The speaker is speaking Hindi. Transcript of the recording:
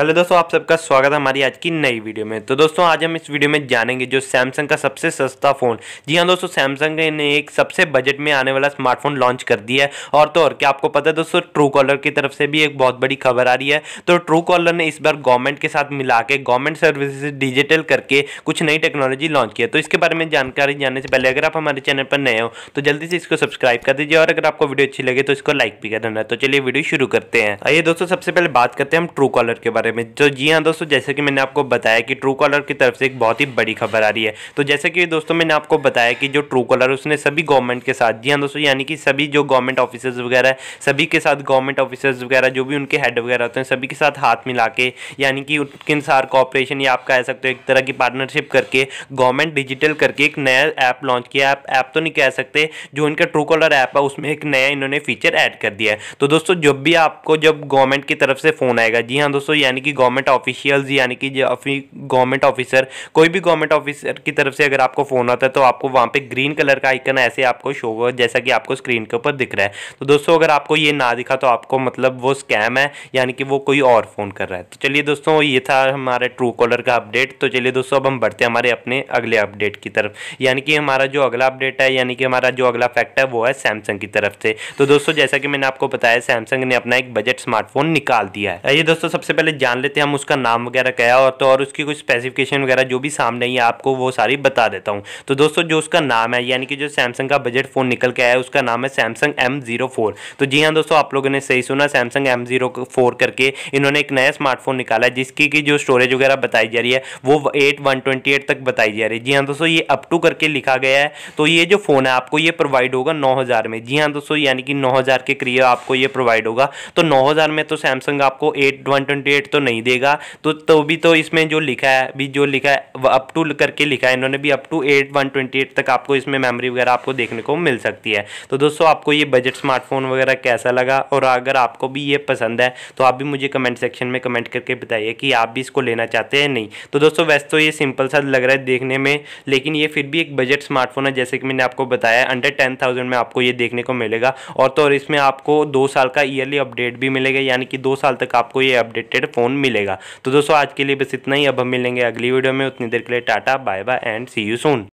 हेलो दोस्तों आप सबका स्वागत है हमारी आज की नई वीडियो में तो दोस्तों आज हम इस वीडियो में जानेंगे जो सैमसंग का सबसे सस्ता फ़ोन जी हाँ दोस्तों सैमसंग ने एक सबसे बजट में आने वाला स्मार्टफोन लॉन्च कर दिया है और तो और क्या आपको पता है दोस्तों ट्रू कॉलर की तरफ से भी एक बहुत बड़ी खबर आ रही है तो ट्रू कॉलर ने इस बार गवर्नमेंट के साथ मिला के गवर्नमेंट सर्विसेज डिजिटल करके कुछ नई टेक्नोलॉजी लॉन्च किया तो इसके बारे में जानकारी जानने से पहले अगर आप हमारे चैनल पर नए हो तो जल्दी से इसको सब्सक्राइब कर दीजिए और अगर आपको वीडियो अच्छी लगे तो इसको लाइक भी कर देना तो चलिए वीडियो शुरू करते हैं आइए दोस्तों सबसे पहले बात करते हैं हम ट्रू कॉलर के बारे में बारे में तो जी हाँ दोस्तों जैसे कि मैंने आपको बताया कि ट्रू कॉलर की तरफ से एक बहुत ही बड़ी खबर आ रही है तो जैसे कि दोस्तों मैंने आपको बताया कि जो ट्रू कॉलर उसने सभी गवर्नमेंट के साथ जी हाँ दोस्तों यानी कि सभी जो गवर्नमेंट ऑफिसर्स वगैरह है सभी के साथ गवर्नमेंट ऑफिसर्स वगैरह जो भी उनके हेड वगैरह होते हैं सभी के साथ हाथ मिला के यानी कि उनके अनुसार कॉपरेशन या आप कह सकते हो एक तरह की पार्टनरशिप करके गवर्नमेंट डिजिटल करके एक नया ऐप लॉन्च किया ऐप ऐप तो नहीं कह सकते जो इनका ट्रू कॉलर ऐप है उसमें एक नया इन्होंने फीचर ऐड कर दिया है तो दोस्तों जब भी आपको जब गवर्नमेंट की तरफ से फ़ोन आएगा जी हाँ दोस्तों यानी कि गवर्नमेंट ऑफिशियल्स यानी कि जो अपनी गवर्नमेंट ऑफिसर कोई भी गवर्नमेंट ऑफिसर की तरफ से अगर आपको फ़ोन आता है तो आपको वहाँ पे ग्रीन कलर का आइकन ऐसे आपको शो होगा जैसा कि आपको स्क्रीन के ऊपर दिख रहा है तो दोस्तों अगर आपको ये ना दिखा तो आपको मतलब वो स्कैम है यानी कि वो कोई और फ़ोन कर रहा है तो चलिए दोस्तों ये था हमारे ट्रू कॉलर का अपडेट तो चलिए दोस्तों अब हम बढ़ते हैं हमारे अपने अगले अपडेट की तरफ यानी कि हमारा जो अगला अपडेट है यानी कि हमारा जो अगला फैक्ट है वो है सैमसंग की तरफ से तो दोस्तों जैसा कि मैंने आपको बताया सैमसंग ने अपना एक बजट स्मार्टफोन निकाल दिया है ये दोस्तों सबसे पहले जान लेते हैं हम उसका नाम वगैरह क्या है और तो और उसकी कुछ स्पेसिफिकेशन वगैरह जो भी सामने ही आपको वो सारी बता देता हूँ तो दोस्तों जो उसका नाम है यानी कि जो सैमसंग का बजट फ़ोन निकल के आया है उसका नाम है सैमसंग एम जीरो फोर तो जी हाँ दोस्तों आप लोगों ने सही सुना सैमसंग एम जीरो फोर करके इन्होंने एक नया स्मार्टफोन निकाला है जिसकी की जो स्टोरेज वगैरह बताई जा रही है वो एट वन ट्वेंटी एट तक बताई जा रही है जी हाँ दोस्तों ये अप टू करके लिखा गया है तो ये जो फ़ोन है आपको ये प्रोवाइड होगा नौ हज़ार में जी हाँ दोस्तों यानी कि नौ हज़ार के करीब आपको ये प्रोवाइड होगा तो नौ हज़ार में तो सैमसंग आपको एट वन ट्वेंटी एट तो नहीं देगा तो तो भी तो इसमें जो लिखा है भी जो लिखा है अप टू करके लिखा है इन्होंने भी up to eight one twenty eight तक आपको इसमें मेमोरी वगैरह आपको देखने को मिल सकती है तो दोस्तों आपको ये बजट स्मार्टफोन वगैरह कैसा लगा और अगर आपको भी ये पसंद है तो आप भी मुझे कमेंट सेक्शन में कमेंट करके बताइए कि आप भी इसको लेना चाहते हैं नहीं तो दोस्तों वैसे तो ये सिंपल सा लग रहा है देखने में लेकिन ये फिर भी एक बजट स्मार्टफोन है जैसे कि मैंने आपको बताया अंडर टेन थाउजेंड में आपको ये देखने को मिलेगा और तो और इसमें आपको दो साल का ईयरली अपडेट भी मिलेगा यानी कि दो साल तक आपको ये अपडेटेड फोन फ़ोन मिलेगा तो दोस्तों आज के लिए बस इतना ही अब हम मिलेंगे अगली वीडियो में उतनी देर के लिए tata bye bye and see you Son